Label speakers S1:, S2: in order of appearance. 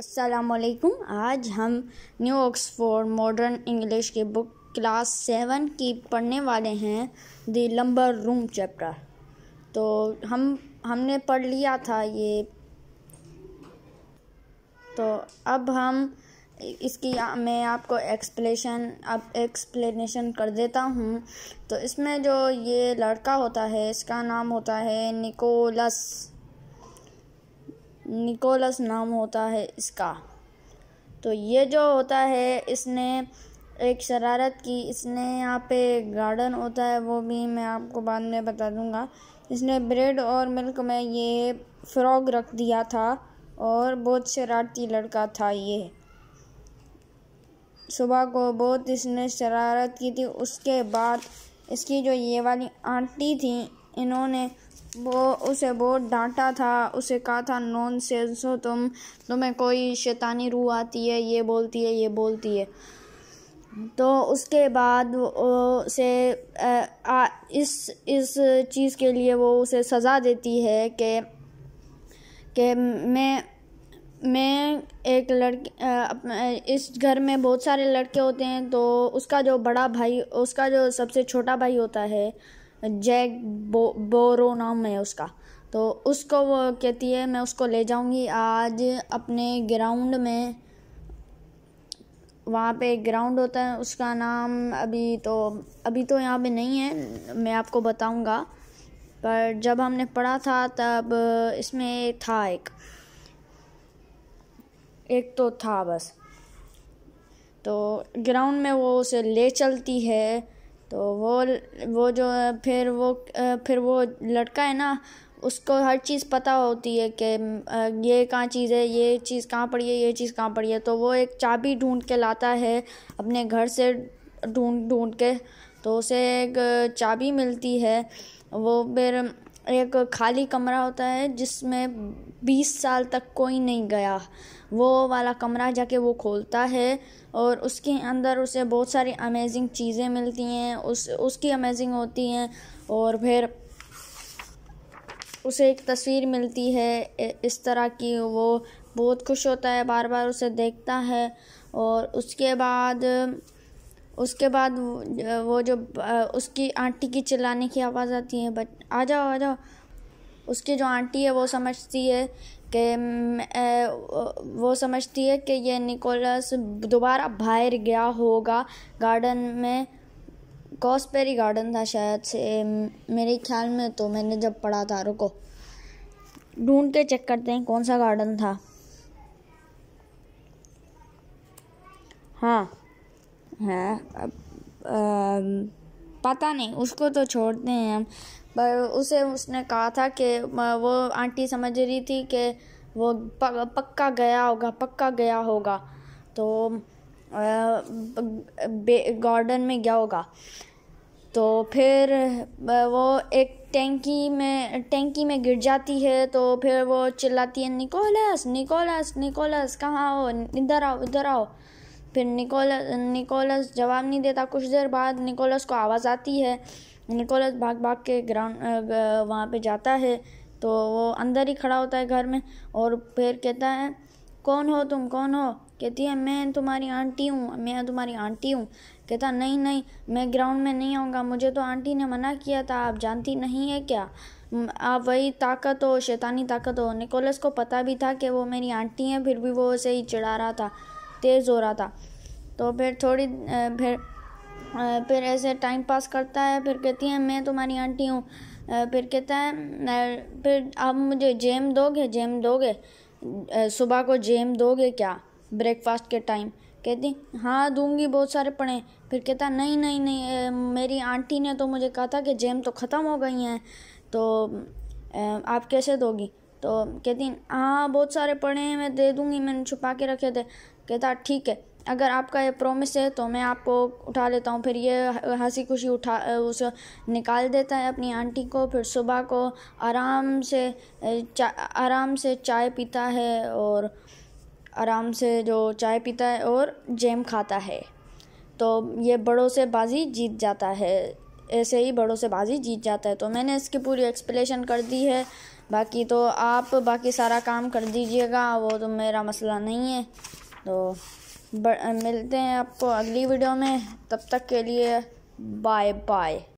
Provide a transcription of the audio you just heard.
S1: असलकुम आज हम न्यू ऑक्सफोर्ड मॉडर्न इंग्लिश की बुक क्लास सेवन की पढ़ने वाले हैं द लंबर रूम चैप्टर तो हम हमने पढ़ लिया था ये तो अब हम इसकी आ, मैं आपको एक्सप्लेशन अब एक्सप्लेनेशन कर देता हूँ तो इसमें जो ये लड़का होता है इसका नाम होता है निकोलस निकोलस नाम होता है इसका तो ये जो होता है इसने एक शरारत की इसने यहाँ पे गार्डन होता है वो भी मैं आपको बाद में बता दूँगा इसने ब्रेड और मिल्क में ये फ्रॉग रख दिया था और बहुत शरारती लड़का था ये सुबह को बहुत इसने शरारत की थी उसके बाद इसकी जो ये वाली आंटी थी इन्होंने वो उसे बहुत डांटा था उसे कहा था नॉन सेंस हो तुम तुम्हें कोई शैतानी रूह आती है ये बोलती है ये बोलती है तो उसके बाद उसे इस इस चीज़ के लिए वो उसे सज़ा देती है कि कि मैं मैं एक लड़के इस घर में बहुत सारे लड़के होते हैं तो उसका जो बड़ा भाई उसका जो सबसे छोटा भाई होता है जैक बो बोरो नाम है उसका तो उसको वो कहती है मैं उसको ले जाऊंगी आज अपने ग्राउंड में वहाँ पे ग्राउंड होता है उसका नाम अभी तो अभी तो यहाँ पे नहीं है मैं आपको बताऊंगा पर जब हमने पढ़ा था तब इसमें था एक एक तो था बस तो ग्राउंड में वो उसे ले चलती है तो वो वो जो फिर वो फिर वो लड़का है ना उसको हर चीज़ पता होती है कि ये कहाँ चीज़ है ये चीज़ कहाँ पड़ी है ये चीज़ कहाँ पड़ी है तो वो एक चाबी ढूंढ के लाता है अपने घर से ढूंढ ढूंढ के तो उसे एक चाबी मिलती है वो फिर एक खाली कमरा होता है जिसमें बीस साल तक कोई नहीं गया वो वाला कमरा जाके वो खोलता है और उसके अंदर उसे बहुत सारी अमेजिंग चीज़ें मिलती हैं उस उसकी अमेजिंग होती हैं और फिर उसे एक तस्वीर मिलती है इस तरह की वो बहुत खुश होता है बार बार उसे देखता है और उसके बाद उसके बाद वो जो उसकी आंटी की चिल्लाने की आवाज़ आती है बच आ जाओ आ जाओ उसकी जो आंटी है वो समझती है कि वो समझती है कि ये निकोलस दोबारा बाहर गया होगा गार्डन में कॉस्पेरी गार्डन था शायद से मेरे ख्याल में तो मैंने जब पढ़ा था रुको ढूंढ के चेक करते हैं कौन सा गार्डन था हाँ है अब, आ, पता नहीं उसको तो छोड़ते हैं हम पर उसे उसने कहा था कि वो आंटी समझ रही थी कि वो पक्का गया होगा पक्का गया होगा तो गार्डन में गया होगा तो फिर वो एक टैंकी में टैंकी में गिर जाती है तो फिर वो चिल्लाती है निकोलस निकोलस निकोलस कहाँ हो इधर आओ इधर आओ फिर निकोलस निकोलस जवाब नहीं देता कुछ देर बाद निकोलस को आवाज़ आती है निकोलस भाग भाग के ग्राउंड वहाँ पे जाता है तो वो अंदर ही खड़ा होता है घर में और फिर कहता है कौन हो तुम कौन हो कहती है मैं तुम्हारी आंटी हूँ मैं तुम्हारी आंटी हूँ कहता नहीं नहीं मैं ग्राउंड में नहीं आऊँगा मुझे तो आंटी ने मना किया था आप जानती नहीं है क्या आप वही ताकत हो शैतानी ताकत हो निकोलस को पता भी था कि वो मेरी आंटी हैं फिर भी वो उसे ही चिढ़ा रहा था तेज़ हो रहा था तो फिर थोड़ी फिर फिर ऐसे टाइम पास करता है फिर कहती है मैं तुम्हारी आंटी हूँ फिर कहता है फिर आप मुझे जेम दोगे जेम दोगे सुबह को जेम दोगे क्या ब्रेकफास्ट के टाइम कहती हाँ दूंगी बहुत सारे पड़े फिर कहता नहीं नहीं नहीं मेरी आंटी ने तो मुझे कहा था कि जेम तो ख़त्म हो गई हैं तो आप कैसे दोगी तो कहती हाँ बहुत सारे पढ़े हैं मैं दे दूँगी मैंने छुपा के रखे थे कहता ठीक है अगर आपका ये प्रॉमिस है तो मैं आपको उठा लेता हूँ फिर ये हंसी खुशी उठा उस निकाल देता है अपनी आंटी को फिर सुबह को आराम से आराम से चाय पीता है और आराम से जो चाय पीता है और जैम खाता है तो ये बड़ों से बाजी जीत जाता है ऐसे ही बड़ों से बाजी जीत जाता है तो मैंने इसकी पूरी एक्सप्लेशन कर दी है बाकी तो आप बाकी सारा काम कर दीजिएगा वो तो मेरा मसला नहीं है तो मिलते हैं आपको अगली वीडियो में तब तक के लिए बाय बाय